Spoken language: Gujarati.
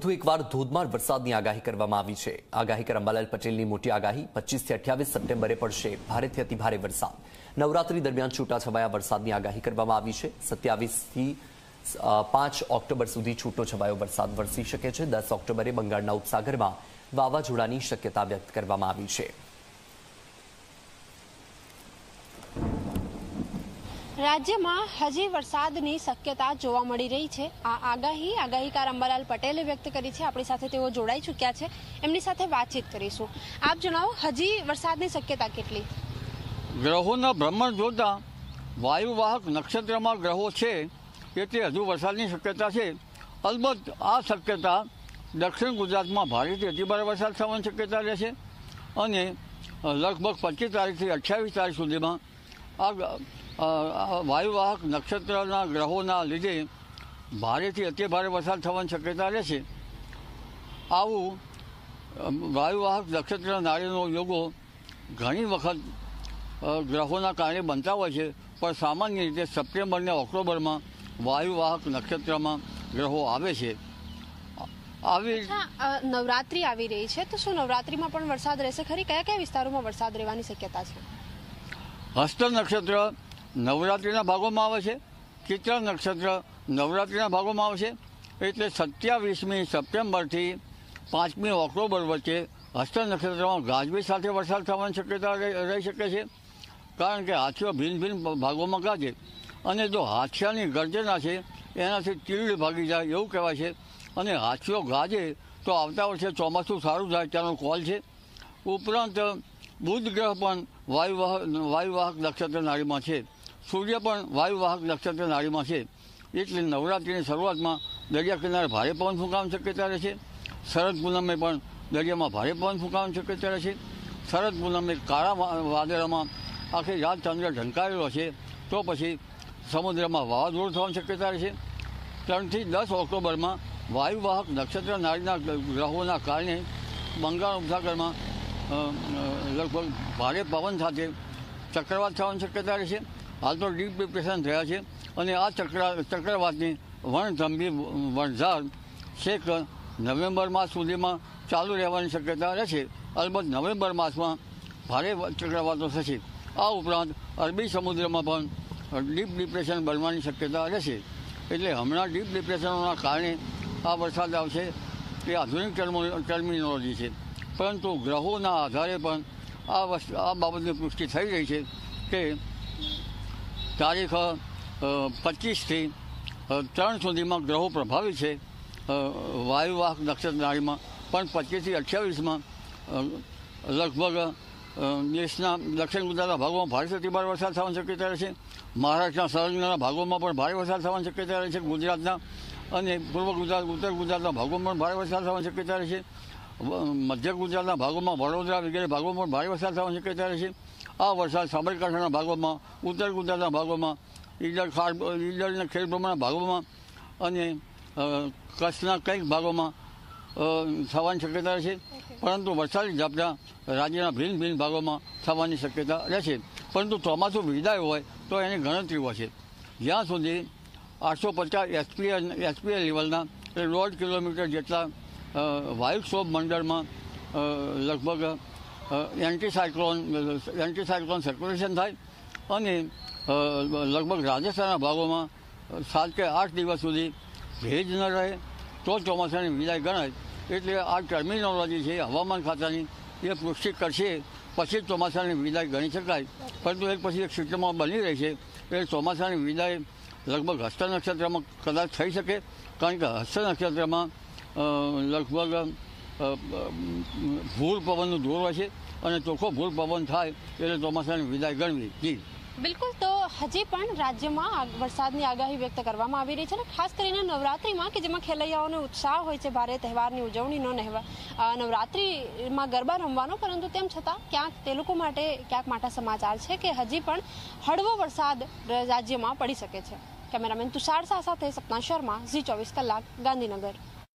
વધુ એકવાર ધોધમાર વરસાદની આગાહી કરવામાં આવી છે આગાહીકર અંબાલાલ પટેલની મોટી આગાહી પચીસથી અઠ્યાવીસ સપ્ટેમ્બરે પડશે ભારેથી અતિભારે વરસાદ નવરાત્રી દરમિયાન છૂટાછવાયા વરસાદની આગાહી કરવામાં આવી છે સત્યાવીસથી પાંચ ઓક્ટોબર સુધી છૂટો છવાયો વરસાદ વરસી શકે છે દસ ઓક્ટોબરે બંગાળના ઉપસાગરમાં વાવાઝોડાની શક્યતા વ્યક્ત કરવામાં આવી છે રાજ્યમાં હજી વરસાદની શક્યતા જોવા મળી રહી છે આ આગાહી આગાહીકાર અંબાલાલ પટેલે વ્યક્ત કરી છે આપણી સાથે તેઓ જોડાઈ ચૂક્યા છે એમની સાથે વાતચીત કરીશું આપ જણાવો હજી વરસાદની શક્યતા કેટલી ગ્રહોના ભ્રમણ જોતા વાયુવાહક નક્ષત્રમાં ગ્રહો છે કે હજુ વરસાદની શક્યતા છે અલબત્ત આ શક્યતા દક્ષિણ ગુજરાતમાં ભારેથી અતિભારે વરસાદ થવાની શક્યતા રહેશે અને લગભગ પચીસ તારીખથી અઠ્યાવીસ તારીખ સુધીમાં વાયુવાહક નક્ષત્રના ગ્રહોના લીધે ભારેથી ભારે વરસાદ થવાની શક્યતા રહેશે આવું વાયુવાહક નક્ષત્ર નાળીનો યોગો ઘણી વખત ગ્રહોના કારણે બનતા હોય છે પણ સામાન્ય રીતે સપ્ટેમ્બર ને ઓક્ટોબરમાં વાયુવાહક નક્ષત્રમાં ગ્રહો આવે છે આવી નવરાત્રી આવી રહી છે તો શું નવરાત્રીમાં પણ વરસાદ રહેશે ખરી કયા કયા વિસ્તારોમાં વરસાદ રહેવાની શક્યતા છે હસ્ત નક્ષત્ર નવરાત્રિના ભાગોમાં આવે છે ચિત્ર નક્ષત્ર નવરાત્રિના ભાગોમાં આવે છે એટલે સત્યાવીસમી સપ્ટેમ્બરથી પાંચમી ઓક્ટોબર વચ્ચે હસ્ત નક્ષત્રમાં ગાજવી સાથે વરસાદ થવાની શક્યતા રહી શકે છે કારણ કે હાથીઓ ભિન્ન ભિન્ન ભાગોમાં ગાજે અને જો હાથિયાની ગર્જના છે એનાથી તીડ ભાગી જાય એવું કહેવાય છે અને હાથીઓ ગાજે તો આવતા વર્ષે ચોમાસું સારું થાય ત્યાંનો કોલ છે ઉપરાંત બુધ ગ્રહ પણ વાયુવાહક વાયુવાહક નક્ષત્ર નાડીમાં છે સૂર્ય પણ વાયુવાહક નક્ષત્ર નાડીમાં છે એટલે નવરાત્રિની શરૂઆતમાં દરિયા કિનારે ભારે પવન ફૂંકાવાની શક્યતા રહે છે શરદ પૂનમે પણ દરિયામાં ભારે પવન ફૂંકાવાની શક્યતા રહે છે શરદ પૂનમે કાળા વાદળામાં આખી રાત ચંદ્ર ઢંકાયેલો છે તો પછી સમુદ્રમાં વાવાઝોડું થવાની શક્યતા રહે છે ત્રણથી દસ ઓક્ટોબરમાં વાયુવાહક નક્ષત્ર નાડીના ગ્રહોના કારણે બંગાળ ઉપસાગરમાં લગભગ ભારે પવન સાથે ચક્રવાત થવાની શક્યતા રહેશે હાલ તો ડીપ ડિપ્રેશન થયા છે અને આ ચક્રા ચક્રવાતની વણધંભી વણઝાર છેક નવેમ્બર માસ સુધીમાં ચાલુ રહેવાની શક્યતા રહેશે અલબત્ત નવેમ્બર માસમાં ભારે ચક્રવાતો થશે આ ઉપરાંત અરબી સમુદ્રમાં પણ ડીપ ડિપ્રેશન બનવાની શક્યતા રહેશે એટલે હમણાં ડીપ ડિપ્રેશનોના કારણે આ વરસાદ આવશે તે આધુનિક ટર્મો ટર્મિનોલોજી છે પરંતુ ગ્રહોના આધારે પણ આ વસ્તુ આ બાબતની પુષ્ટિ થઈ રહી છે કે તારીખ પચીસથી ત્રણ સુધીમાં ગ્રહો પ્રભાવી છે વાયુવાહક નક્ષત્રધારીમાં પણ પચીસથી અઠ્યાવીસમાં લગભગ દેશના દક્ષિણ ગુજરાતના ભાગોમાં ભારે અતિભાર વરસાદ થવાની શક્યતા રહે છે મહારાષ્ટ્રના સરહદના ભાગોમાં પણ ભારે વરસાદ થવાની શક્યતા રહે છે ગુજરાતના અને પૂર્વ ગુજરાત ઉત્તર ગુજરાતના ભાગોમાં પણ ભારે વરસાદ થવાની શક્યતા રહે છે મધ્ય ગુજરાતના ભાગોમાં વડોદરા વગેરે ભાગોમાં ભારે વરસાદ થવાની શક્યતા રહે છે આ વરસાદ સાબરકાંઠાના ભાગોમાં ઉત્તર ગુજરાતના ભાગોમાં ઈડર ખાર ઈડરના ખેડબ્રહ્માના ભાગોમાં અને કચ્છના કંઈક ભાગોમાં થવાની શક્યતા રહેશે પરંતુ વરસાદી ઝાપટા રાજ્યના ભિન્ન ભિન્ન ભાગોમાં થવાની શક્યતા રહેશે પરંતુ ચોમાસું વિદાય હોય તો એની ગણતરી હોય છે જ્યાં સુધી આઠસો પચાસ એસપીએ એસપીએ લેવલના રોડ કિલોમીટર જેટલા વાયુ શોપ મંડળમાં લગભગ એન્ટીસાયક્લોન એન્ટીસાયક્લોન સર્ક્યુલેશન થાય અને લગભગ રાજસ્થાનના ભાગોમાં સાત કે આઠ દિવસ સુધી ભેજ ન રહે તો ચોમાસાની વિદાય ગણાય એટલે આ ટર્મિનોલોજી છે હવામાન ખાતાની એ પુષ્ટિ કરશે પછી ચોમાસાની વિદાય ગણી શકાય પરંતુ એક પછી એક સિસ્ટમમાં બની રહેશે એ ચોમાસાની વિદાય લગભગ હસ્ત નક્ષત્રમાં કદાચ થઈ શકે કારણ કે હસ્ત નક્ષત્રમાં લગભગ ભૂર પવનનું હોય છે અને ચોખ્ખો ભૂર પવન થાય એટલે ચોમાસાની વિદાય ગણવી જી બિલકુલ તો હજી પણ રાજ્યમાં વરસાદની આગાહી વ્યક્ત કરવામાં આવી રહી છે અને ખાસ કરીને નવરાત્રિમાં કે જેમાં ખેલૈયાઓનો ઉત્સાહ હોય છે ભારે તહેવારની ઉજવણીનો નવરાત્રિમાં ગરબા રમવાનો પરંતુ તેમ છતાં ક્યાંક તે લોકો માટે ક્યાંક માટા સમાચાર છે કે હજી પણ હળવો વરસાદ રાજ્યમાં પડી શકે છે કેમેરામેન તુષાર શાહ સાથે સપના શર્મા ઝી ચોવીસ કલાક ગાંધીનગર